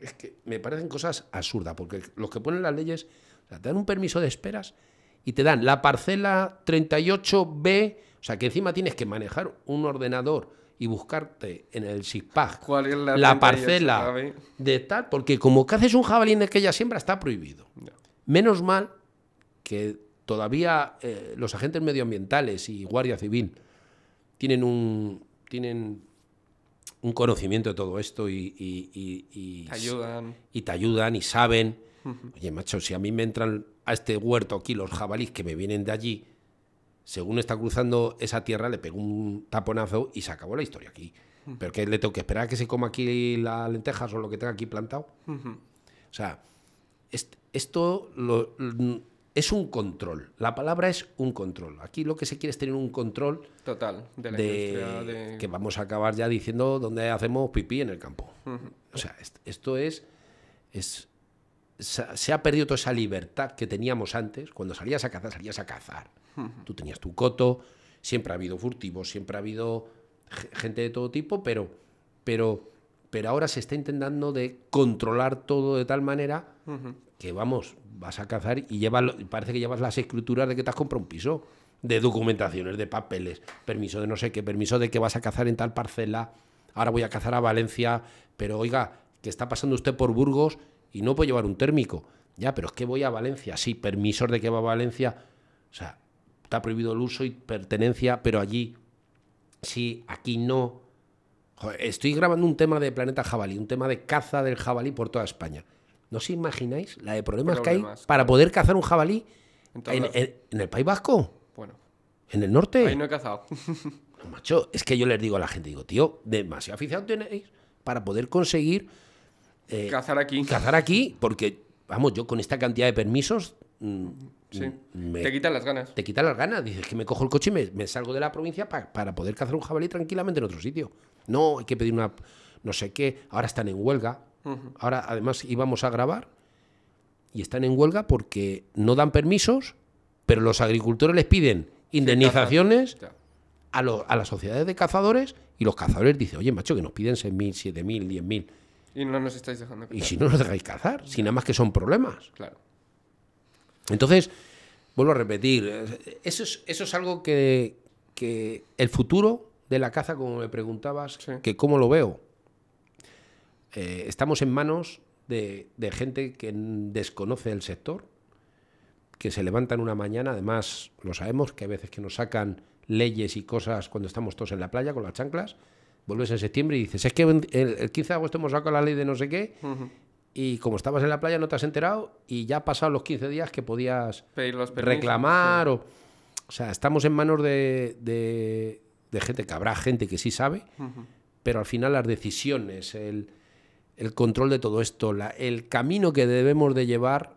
es que me parecen cosas absurdas, porque los que ponen las leyes o sea, te dan un permiso de esperas y te dan la parcela 38B, o sea, que encima tienes que manejar un ordenador y buscarte en el SISPAG la, parcela de tal, porque como que haces un jabalín de aquella que siembra está prohibido. Menos mal que todavía eh, los agentes medioambientales y Guardia Civil tienen un, tienen un conocimiento de todo esto y, y, ayudan. y te ayudan y saben. Oye, macho, si a mí me entran a este huerto aquí los jabalíes que me vienen de allí, según está cruzando esa tierra, le pegó un taponazo y se acabó la historia aquí. Pero que le tengo que esperar a que se coma aquí la lentejas o lo que tenga aquí plantado. O sea, esto mm, es un control. La palabra es un control. Aquí lo que se quiere es tener un control total de, que vamos a acabar ya diciendo dónde hacemos pipí en el campo. O sea, esto es, es se ha perdido toda esa libertad que teníamos antes. Cuando salías a cazar, salías a cazar. Tú tenías tu coto, siempre ha habido furtivos, siempre ha habido gente de todo tipo, pero, pero, pero ahora se está intentando de controlar todo de tal manera que, vamos, vas a cazar y parece que llevas las escrituras de que te has comprado un piso, de documentaciones, de papeles, permiso de no sé qué, permiso de que vas a cazar en tal parcela, ahora voy a cazar a Valencia, pero oiga, que está pasando usted por Burgos y no puedo llevar un térmico. Ya, pero es que voy a Valencia, sí, permisor de que va a Valencia. O sea, está prohibido el uso y pertenencia, pero allí sí, aquí no. estoy grabando un tema de Planeta Jabalí, un tema de caza del jabalí por toda España. ¿No os imagináis la de problemas, que hay para poder cazar un jabalí en, el País Vasco? Bueno. ¿En el norte? Ahí no he cazado. macho, es que yo les digo a la gente, digo, tío, demasiado aficionado tenéis para poder conseguir eh, cazar aquí. Cazar aquí, porque, vamos, yo con esta cantidad de permisos. Mm, sí. Mm, te quitan las ganas. Te quitan las ganas. Dices que me cojo el coche y me, salgo de la provincia para poder cazar un jabalí tranquilamente en otro sitio. No, hay que pedir una. No sé qué. Ahora están en huelga. Ahora, además, íbamos a grabar y están en huelga porque no dan permisos, pero los agricultores les piden indemnizaciones a, a las sociedades de cazadores y los cazadores dicen, oye, macho, que nos piden 6.000, 7.000, 10.000. Y no nos estáis dejando cazar. Y si no nos dejáis cazar, si nada más que son problemas. Claro. Entonces, vuelvo a repetir, eso es, eso es algo que, el futuro de la caza, como me preguntabas, que cómo lo veo. Eh, estamos en manos de, gente que desconoce el sector, que se levantan una mañana, además lo sabemos, que a veces que nos sacan leyes y cosas cuando estamos todos en la playa con las chanclas, vuelves en septiembre y dices, es que el, 15 de agosto hemos sacado la ley de no sé qué. y como estabas en la playa no te has enterado y ya pasado los 15 días que podías reclamar o... O sea, estamos en manos de, de, gente que habrá gente que sí sabe, pero al final las decisiones, el, el control de todo esto, la, el camino que debemos de llevar,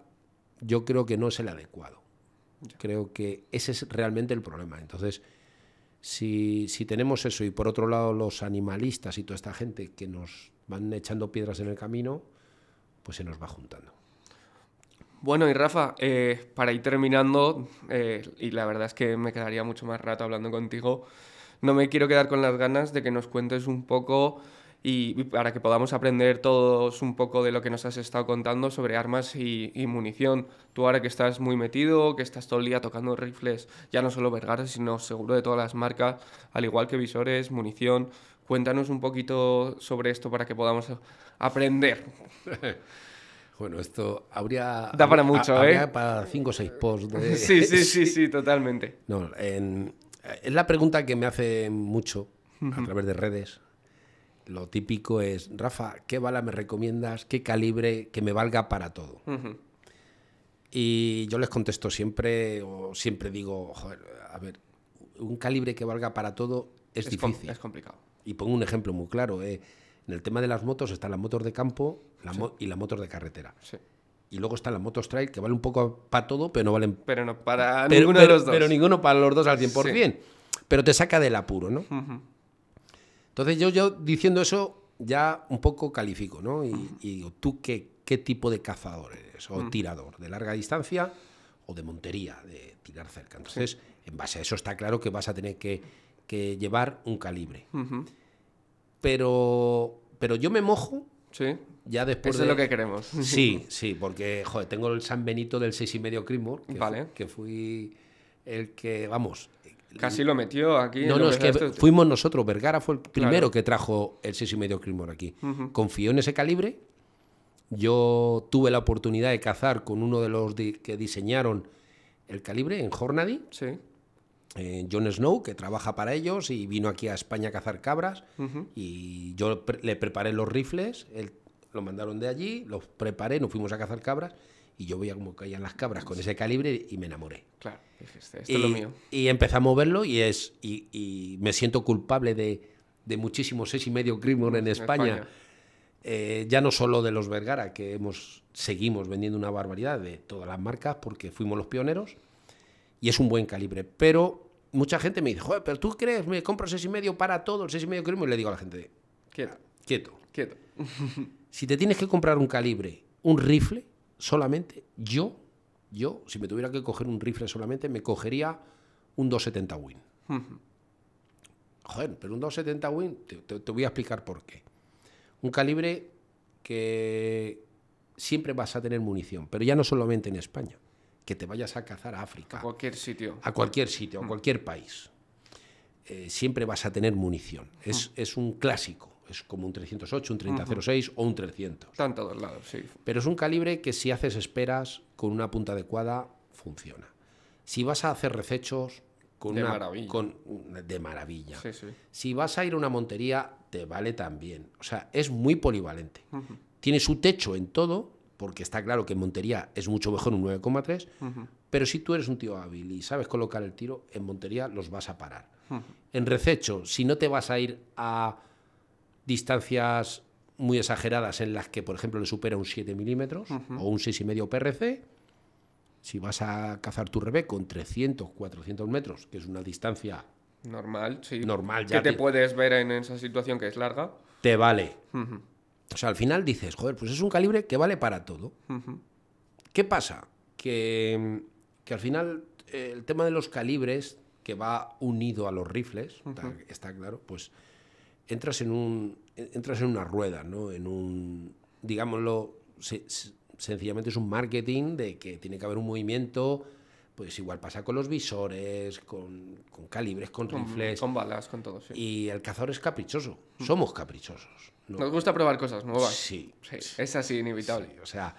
yo creo que no es el adecuado. Creo que ese es realmente el problema. Entonces, si, tenemos eso y por otro lado los animalistas y toda esta gente que nos van echando piedras en el camino, pues se nos va juntando. Bueno, y Rafa, eh, para ir terminando, eh, y la verdad es que me quedaría mucho más rato hablando contigo, no me quiero quedar con las ganas de que nos cuentes un poco y, para que podamos aprender todos un poco de lo que nos has estado contando sobre armas y, munición. Tú ahora que estás muy metido, que estás todo el día tocando rifles, ya no solo Vergara, sino seguro de todas las marcas, al igual que visores, munición. Cuéntanos un poquito sobre esto para que podamos aprender. Bueno, esto habría... Da para mucho, ¿eh? Habría para 5 o 6 posts. Sí, sí, sí, sí, totalmente. es la pregunta que me hace mucho a través de redes lo típico es, Rafa, ¿qué bala me recomiendas? ¿Qué calibre que me valga para todo? Y yo les contesto siempre, o siempre digo, joder, a ver, un calibre que valga para todo es, difícil. es complicado. Y pongo un ejemplo muy claro. Eh. En el tema de las motos están las motos de campo y las motos de carretera. Y luego están las motos trail, que valen un poco para todo, pero no valen... Pero no para ninguno de los dos. Pero ninguno para los dos al 100%. Pero te saca del apuro, ¿no? Entonces yo, yo diciendo eso ya un poco califico, ¿no? Y, digo, ¿tú qué, qué, tipo de cazador eres? ¿O mm. tirador? ¿De larga distancia o de montería? De tirar cerca. Entonces, en base a eso está claro que vas a tener que, llevar un calibre. Pero, pero yo me mojo. Sí. Ya después Eso es lo que queremos. Sí, sí, porque, joder, tengo el San Benito del 6,5 Crimor, que, que fui el que, vamos, Casi lo metió aquí. No, no, es que fuimos nosotros. Vergara fue el primero que trajo el 6,5 Crimor aquí. Confió en ese calibre. Yo tuve la oportunidad de cazar con uno de los que diseñaron el calibre en Hornady. Sí. Eh, John Snow, que trabaja para ellos y vino aquí a España a cazar cabras. Y yo le preparé los rifles. Él, lo mandaron de allí, los preparé, nos fuimos a cazar cabras. Y yo veía cómo caían las cabras con ese calibre y me enamoré. Claro y, es empecé a moverlo y, es, y, me siento culpable de, de muchísimos seis y medio en, España. Eh, ya no solo de los Vergara, que hemos, seguimos vendiendo una barbaridad de todas las marcas porque fuimos los pioneros y es un buen calibre. Pero mucha gente me dice, joder, pero tú crees, me compro seis y medio para todo, el seis y medio y le digo a la gente, quieto, quieto. quieto. si te tienes que comprar un calibre, un rifle, solamente yo yo, si me tuviera que coger un rifle solamente, me cogería un 270 Win. Joder, pero un 270 Win, te, voy a explicar por qué. Un calibre que siempre vas a tener munición, pero ya no solamente en España, que te vayas a cazar a África. A cualquier sitio. A cualquier sitio, a cualquier país. Eh, siempre vas a tener munición. es un clásico es como un 308, un 3006 o un 300. Están todos lados, sí. Pero es un calibre que si haces esperas con una punta adecuada, funciona. Si vas a hacer recechos, con de una, maravilla. Con, de maravilla. Sí, sí. Si vas a ir a una montería, te vale también. O sea, es muy polivalente. Tiene su techo en todo, porque está claro que en montería es mucho mejor un 9,3, pero si tú eres un tío hábil y sabes colocar el tiro, en montería los vas a parar. En rececho, si no te vas a ir a distancias muy exageradas en las que, por ejemplo, le supera un 7 milímetros o un o un 6,5 PRC. Si vas a cazar tu revés con 300, 400 metros, que es una distancia normal, sí. normal ya te, puedes ver en esa situación que es larga, te vale. O sea, al final dices, joder, pues es un calibre que vale para todo. ¿Qué pasa? Que, al final eh, el tema de los calibres, que va unido a los rifles, está claro, pues entras en, un, entras en una rueda, ¿no? En un, digámoslo, sencillamente es un marketing de que tiene que haber un movimiento, pues igual pasa con los visores, con, calibres, con, rifles. Con balas, con todo, sí. Y el cazador es caprichoso, mm. somos caprichosos. Nos gusta probar cosas nuevas. Sí, es así, inevitable. o sea,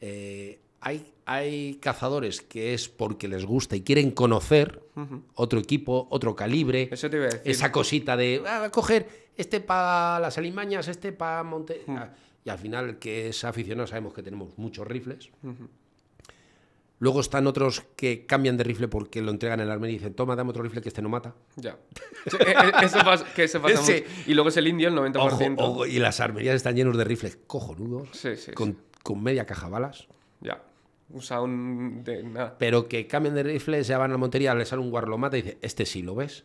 eh, hay, cazadores que es porque les gusta y quieren conocer otro equipo, otro calibre. Eso te iba a decir. Esa cosita de ah, coger este para las alimañas, este para Monte. Ah, y al final, que es aficionado, sabemos que tenemos muchos rifles. Luego están otros que cambian de rifle porque lo entregan en la armería y dicen, toma, dame otro rifle que este no mata. Ya. E, e, eso pasa, Y luego es el indio, el 90%. y las armerías están llenos de rifles cojonudos, sí, con, con media caja balas. Ya. De, nada. Pero que cambien de rifles se van a la montería, le sale un guarlomata y dice, este sí lo ves,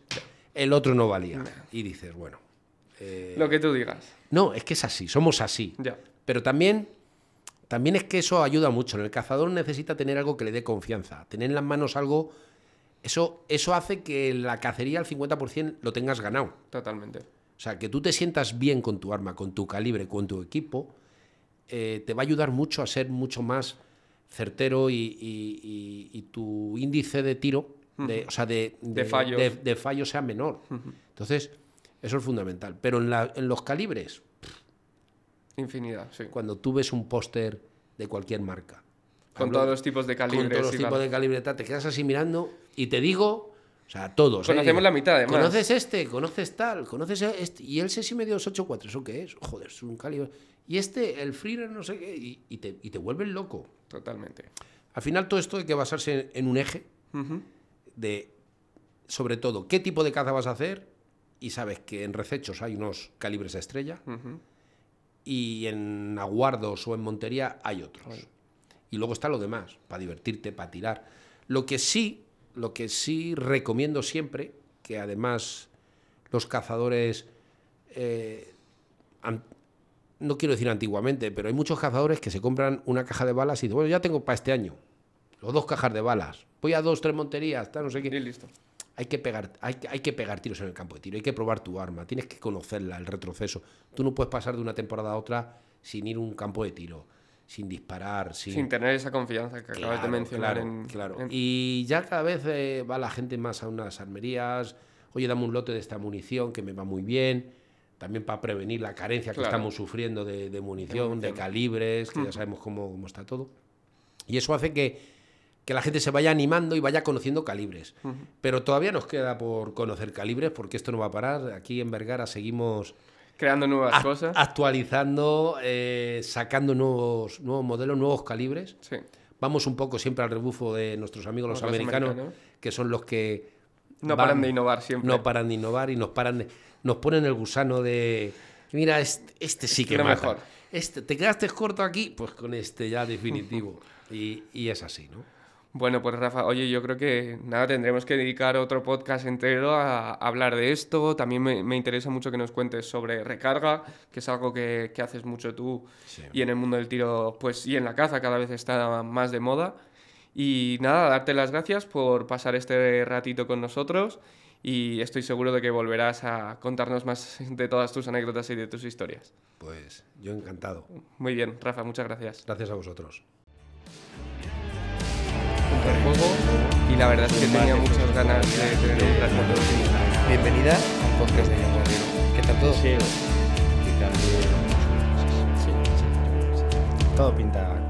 el otro no valía. Y dices, bueno... Eh, lo que tú digas. No, es que es así, somos así. Pero también, también es que eso ayuda mucho. el cazador necesita tener algo que le dé confianza, tener en las manos algo... Eso, eso hace que la cacería al 50% lo tengas ganado. Totalmente. O sea, que tú te sientas bien con tu arma, con tu calibre, con tu equipo, eh, te va a ayudar mucho a ser mucho más certero y, tu índice de tiro, de, o sea, de, fallo sea menor. Entonces, eso es fundamental. Pero en, los calibres... Infinidad, Cuando tú ves un póster de cualquier marca. Con todos los tipos de calibres. Con todos los tipos de calibre, te quedas así mirando y te digo... O sea, todos. ¿eh? Conocemos la mitad, además. Conoces este, conoces tal, conoces este. Y el 6,5 8,4 ¿eso qué es? Joder, es un calibre y este, el freer, no sé qué, y, te, y te loco. Totalmente. Al final todo esto hay que basarse en, un eje de, sobre todo, qué tipo de caza vas a hacer y sabes que en recechos hay unos calibres estrella y en aguardos o en montería hay otros. Y luego está lo demás, para divertirte, para tirar. Lo que sí, lo que sí recomiendo siempre, que además los cazadores eh, no quiero decir antiguamente, pero hay muchos cazadores que se compran una caja de balas y dicen, bueno, ya tengo para este año, o dos cajas de balas, voy a dos, tres monterías, está, no sé qué. Y listo. Hay que, pegar, hay, que pegar tiros en el campo de tiro, hay que probar tu arma, tienes que conocerla, el retroceso. Tú no puedes pasar de una temporada a otra sin ir a un campo de tiro, sin disparar, sin... tener esa confianza que acabas de mencionar. Claro, Y ya cada vez eh, va la gente más a unas armerías, oye, dame un lote de esta munición que me va muy bien también para prevenir la carencia que estamos sufriendo de, munición, de, calibres, que ya mm. sabemos cómo, cómo, está todo. Y eso hace que, que, la gente se vaya animando y vaya conociendo calibres. Pero todavía nos queda por conocer calibres porque esto no va a parar. Aquí en Vergara seguimos... Creando nuevas cosas. Actualizando, eh, sacando nuevos, nuevos modelos, nuevos calibres. Sí. Vamos un poco siempre al rebufo de nuestros amigos los, americanos, que son los que... No paran de innovar siempre. No paran de innovar y nos paran de nos ponen el gusano de. Mira, este, este sí este que mata. mejor. Este, ¿Te quedaste corto aquí? Pues con este ya definitivo. y, es así, ¿no? Bueno, pues Rafa, oye, yo creo que nada, tendremos que dedicar otro podcast entero a, hablar de esto. También me, interesa mucho que nos cuentes sobre recarga, que es algo que, haces mucho tú y en el mundo del tiro, pues y en la caza cada vez está más de moda. Y nada, darte las gracias por pasar este ratito con nosotros y estoy seguro de que volverás a contarnos más de todas tus anécdotas y de tus historias. Pues yo encantado. Muy bien, Rafa, muchas gracias. Gracias a vosotros. Un juego y la verdad es que tenía muchas ganas de tener un trato Bienvenida al podcast de ¿Qué tal todo? Sí, todo pinta